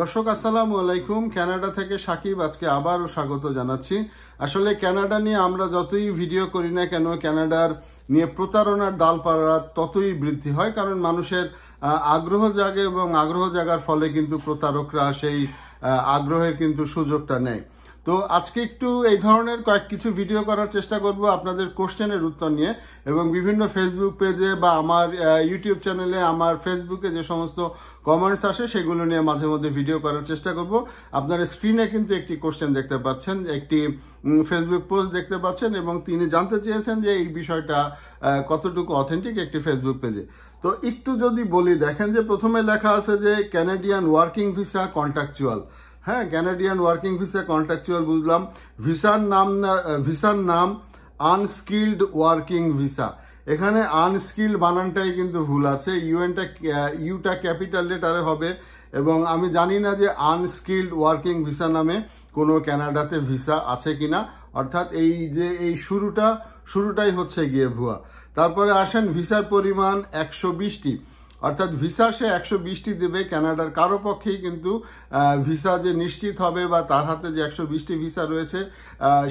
দর্শক আসসালামু আলাইকুম ক্যানাডা থেকে সাকিব আজকে আবারও স্বাগত জানাচ্ছি আসলে ক্যানাডা নিয়ে আমরা যতই ভিডিও করি না কেন ক্যানাডার নিয়ে প্রতারণার ডালপাড়া ততই বৃদ্ধি হয় কারণ মানুষের আগ্রহ জাগে এবং আগ্রহ জাগার ফলে কিন্তু প্রতারকরা সেই আগ্রহের কিন্তু সুযোগটা নেয় তো আজকে একটু এই ধরনের কয়েক কিছু ভিডিও করার চেষ্টা করব আপনাদের কোশ্চেনের উত্তর নিয়ে এবং বিভিন্ন ফেসবুক পেজে বা আমার ইউটিউব চ্যানেলে আমার ফেসবুকে যে সমস্ত কমেন্টস আসে সেগুলো নিয়ে মাঝে মধ্যে ভিডিও করার চেষ্টা করব আপনারা স্ক্রিনে কিন্তু একটি কোশ্চেন দেখতে পাচ্ছেন একটি ফেসবুক পোস্ট দেখতে পাচ্ছেন এবং তিনি জানতে চেয়েছেন যে এই বিষয়টা কতটুকু অথেন্টিক একটি ফেসবুক পেজে তো একটু যদি বলি দেখেন যে প্রথমে লেখা আছে যে ক্যানাডিয়ান ওয়ার্কিং ভিসা কন্ট্রাকচুয়াল হ্যাঁ ক্যানাডিয়ান ওয়ার্কিং ভিসা কন্ট্রাকচুয়াল বুঝলাম ভিসার নাম ভিসার নাম আনস্কিল্ড ওয়ার্কিং ভিসা এখানে আনস্কিল্ড বানানটাই কিন্তু ভুল আছে ইউএনটা ইউটা ক্যাপিটাল লেটারে হবে এবং আমি জানি না যে আনস্কিল্ড ওয়ার্কিং ভিসা নামে কোনো ক্যানাডাতে ভিসা আছে কিনা অর্থাৎ এই যে এই শুরুটা শুরুটাই হচ্ছে গিয়ে ভুয়া তারপরে আসেন ভিসার পরিমাণ একশো বিশটি অর্থাৎ ভিসা সে একশো বিশটি দেবে ক্যানাডার কারো পক্ষেই কিন্তু ভিসা যে নিশ্চিত হবে বা তার হাতে যে একশো বিশটি ভিসা রয়েছে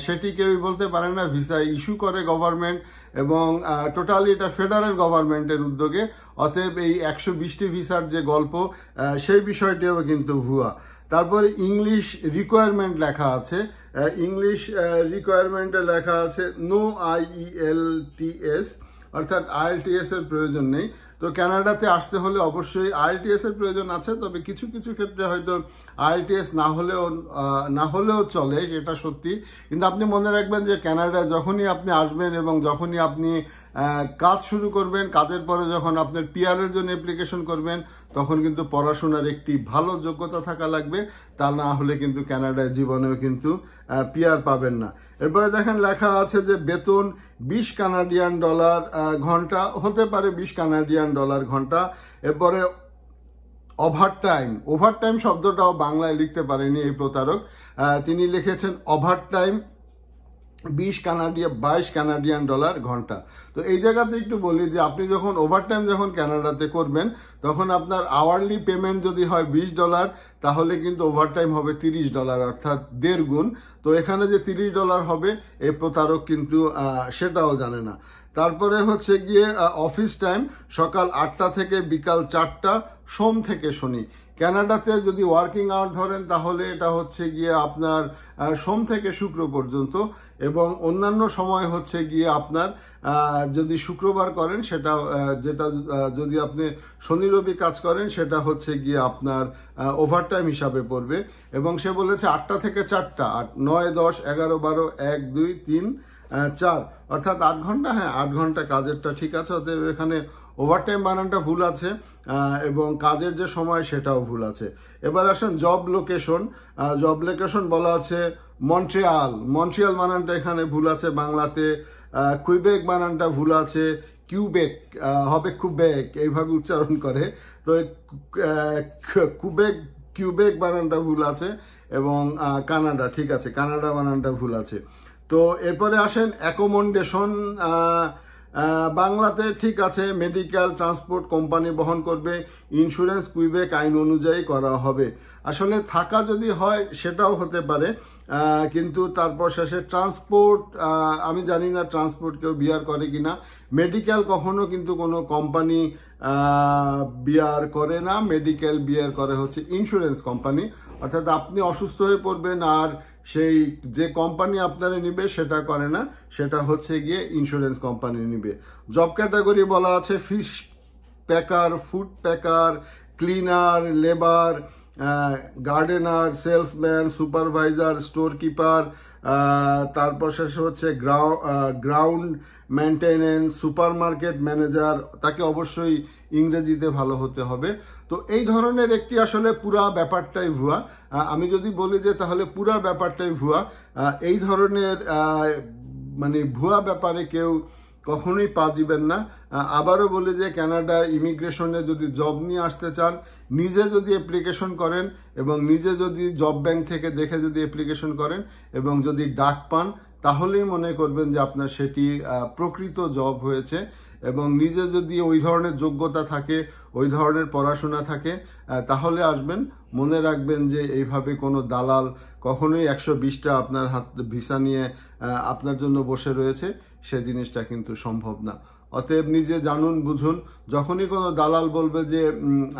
সেটি কেউই বলতে পারে না ভিসা ইস্যু করে গভর্নমেন্ট এবং টোটালি এটা ফেডারেল গভর্নমেন্টের উদ্যোগে অতএব এই একশো বিশটি ভিসার যে গল্প সেই বিষয়টিও কিন্তু ভুয়া তারপরে ইংলিশ রিকোয়ারমেন্ট লেখা আছে ইংলিশ রিকোয়ারমেন্টে লেখা আছে no I E L T S অর্থাৎ আইএলটিএস এর প্রয়োজন নেই তো ক্যানাডাতে আসতে হলে অবশ্যই আইএলটিএস এর প্রয়োজন আছে তবে কিছু কিছু ক্ষেত্রে হয়তো আইএলটিএস না হলেও না হলেও চলে সেটা সত্যি কিন্তু আপনি মনে রাখবেন যে ক্যানাডা যখনই আপনি আসবেন এবং যখনই আপনি কাজ শুরু করবেন কাজের পরে যখন আপনার পিআরের জন্য অ্যাপ্লিকেশন করবেন তখন কিন্তু পড়াশোনার একটি ভালো যোগ্যতা থাকা লাগবে তা না হলে কিন্তু ক্যানাডায় জীবনেও কিন্তু পিআর পাবেন না এরপরে দেখেন লেখা আছে যে বেতন বিশ কানাডিয়ান ডলার ঘন্টা হতে পারে বিশ কানাডিয়ান ডলার ঘন্টা এরপরে ওভারটাইম ওভারটাইম শব্দটাও বাংলায় লিখতে পারেনি এই প্রতারক তিনি লিখেছেন ওভারটাইম বিশ কানাডিয়া বাইশ কানাডিয়ান ডলার ঘন্টা তো এই জায়গাতে একটু বলি যে আপনি যখন ওভারটাইম যখন ক্যানাডাতে করবেন তখন আপনার আওয়ারলি পেমেন্ট যদি হয় বিশ ডলার তাহলে কিন্তু ওভারটাইম হবে তিরিশ ডলার অর্থাৎ দেড় গুণ তো এখানে যে তিরিশ ডলার হবে এ প্রতারক কিন্তু সেটাও জানে না তারপরে হচ্ছে গিয়ে অফিস টাইম সকাল আটটা থেকে বিকাল চারটা সোম থেকে শনি ক্যানাডাতে যদি ওয়ার্কিং আওয়ার ধরেন তাহলে এটা হচ্ছে গিয়ে আপনার সোম থেকে শুক্র পর্যন্ত এবং অন্যান্য সময় হচ্ছে গিয়ে আপনার যদি শুক্রবার করেন সেটা যেটা যদি আপনি শনি রবি কাজ করেন সেটা হচ্ছে গিয়ে আপনার ওভারটাইম হিসাবে পড়বে এবং সে বলেছে আটটা থেকে চারটা আট নয় দশ এগারো বারো এক দুই তিন চার অর্থাৎ আট ঘন্টা হ্যাঁ আট ঘন্টা কাজেরটা ঠিক আছে অতএব এখানে ওভারটাইম বানানটা ভুল আছে এবং কাজের যে সময় সেটাও ভুল আছে এবার আসেন জব লোকেশন জব লোকেশন বলা আছে মন্ট্রিয়াল মন্ট্রিয়াল বানানটা এখানে ভুল আছে বাংলাতে কুইবেক বানানটা ভুল আছে কিউবেক হবে কুবেক এইভাবে উচ্চারণ করে তো কুবেক কিউবেক বানানটা ভুল আছে এবং কানাডা ঠিক আছে কানাডা বানানটা ভুল আছে তো এরপরে আসেন অ্যাকোমন্ডেশন বাংলাতে ঠিক আছে মেডিকেল ট্রান্সপোর্ট কোম্পানি বহন করবে ইন্স্যুরেন্স কুইবেক আইন অনুযায়ী করা হবে আসলে থাকা যদি হয় সেটাও হতে পারে কিন্তু তারপর শেষে ট্রান্সপোর্ট আমি জানি না ট্রান্সপোর্ট কেউ বিয়ার করে কি না মেডিকেল কখনো কিন্তু কোনো কোম্পানি বিয়ার করে না মেডিকেল বিয়ার করে হচ্ছে ইন্স্যুরেন্স কোম্পানি অর্থাৎ আপনি অসুস্থ হয়ে পড়বেন আর সেই যে কোম্পানি আপনারা নিবে সেটা করে না সেটা হচ্ছে গিয়ে ইন্স্যুরেন্স কোম্পানি নিবে জব ক্যাটাগরি বলা আছে fish packer food packer cleaner labour gardener salesman supervisor store keeper তারপর শেষে হচ্ছে গ্রাউন্ড মেনটেনেন্স মার্কেট ম্যানেজার তাকে অবশ্যই ইংরেজিতে ভালো হতে হবে তো এই ধরনের একটি আসলে পুরা ব্যাপারটাই ভুয়া আমি যদি বলি যে তাহলে পুরা ব্যাপারটাই ভুয়া এই ধরনের মানে ভুয়া ব্যাপারে কেউ কখনোই পা দিবেন না আবারও বলি যে ক্যানাডা ইমিগ্রেশনে যদি জব নিয়ে আসতে চান নিজে যদি অ্যাপ্লিকেশন করেন এবং নিজে যদি জব ব্যাংক থেকে দেখে যদি অ্যাপ্লিকেশন করেন এবং যদি ডাক পান তাহলেই মনে করবেন যে আপনার সেটি প্রকৃত জব হয়েছে এবং নিজে যদি ওই ধরনের যোগ্যতা থাকে ওই ধরনের পড়াশোনা থাকে তাহলে আসবেন মনে রাখবেন যে এইভাবে কোনো দালাল কখনোই একশো বিশটা আপনার হাত ভিসা নিয়ে আপনার জন্য বসে রয়েছে সে জিনিসটা কিন্তু সম্ভব না অতএব নিজে জানুন বুঝুন যখনই কোনো দালাল বলবে যে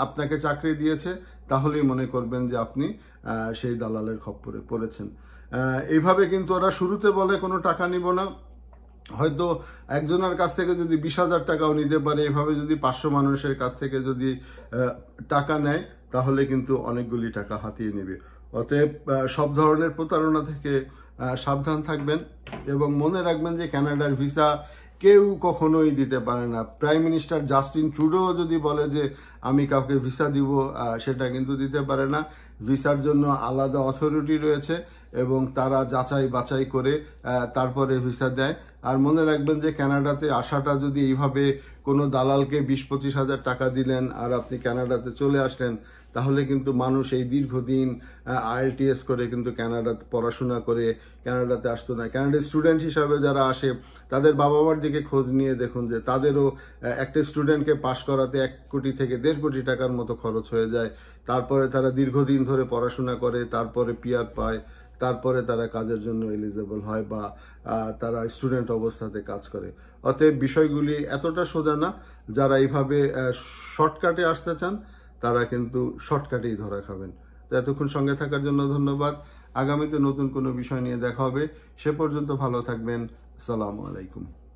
আপনাকে চাকরি দিয়েছে তাহলেই মনে করবেন যে আপনি সেই দালালের খপ্পরে পড়েছেন এইভাবে কিন্তু ওরা শুরুতে বলে কোনো টাকা নিব না হয়তো একজনের কাছ থেকে যদি বিশ হাজার টাকাও নিতে পারে এভাবে যদি পাঁচশো মানুষের কাছ থেকে যদি টাকা নেয় তাহলে কিন্তু অনেকগুলি টাকা হাতিয়ে নেবে অতএব সব ধরনের প্রতারণা থেকে সাবধান থাকবেন এবং মনে রাখবেন যে ক্যানাডার ভিসা কেউ কখনোই দিতে পারে না প্রাইম মিনিস্টার জাস্টিন ট্রুডো যদি বলে যে আমি কাউকে ভিসা দিব সেটা কিন্তু দিতে পারে না ভিসার জন্য আলাদা অথরিটি রয়েছে এবং তারা যাচাই বাছাই করে তারপরে ভিসা দেয় আর মনে রাখবেন যে ক্যানাডাতে আসাটা যদি এইভাবে কোনো দালালকে বিশ পঁচিশ হাজার টাকা দিলেন আর আপনি ক্যানাডাতে চলে আসলেন তাহলে কিন্তু মানুষ এই দীর্ঘদিন আইএলটিএস করে কিন্তু ক্যানাডাতে পড়াশোনা করে ক্যানাডাতে আসতো না ক্যানাডার স্টুডেন্ট হিসাবে যারা আসে তাদের বাবা মার দিকে খোঁজ নিয়ে দেখুন যে তাদেরও একটা স্টুডেন্টকে পাশ করাতে এক কোটি থেকে দেড় কোটি টাকার মতো খরচ হয়ে যায় তারপরে তারা দীর্ঘদিন ধরে পড়াশোনা করে তারপরে পিয়ার পায় তারপরে তারা কাজের জন্য এলিজেবল হয় বা তারা স্টুডেন্ট অবস্থাতে কাজ করে অতএব বিষয়গুলি এতটা সোজা না যারা এইভাবে শর্টকাটে আসতে চান তারা কিন্তু শর্টকাটেই ধরা খাবেন তো এতক্ষণ সঙ্গে থাকার জন্য ধন্যবাদ আগামীতে নতুন কোনো বিষয় নিয়ে দেখা হবে সে পর্যন্ত ভালো থাকবেন আসসালামু আলাইকুম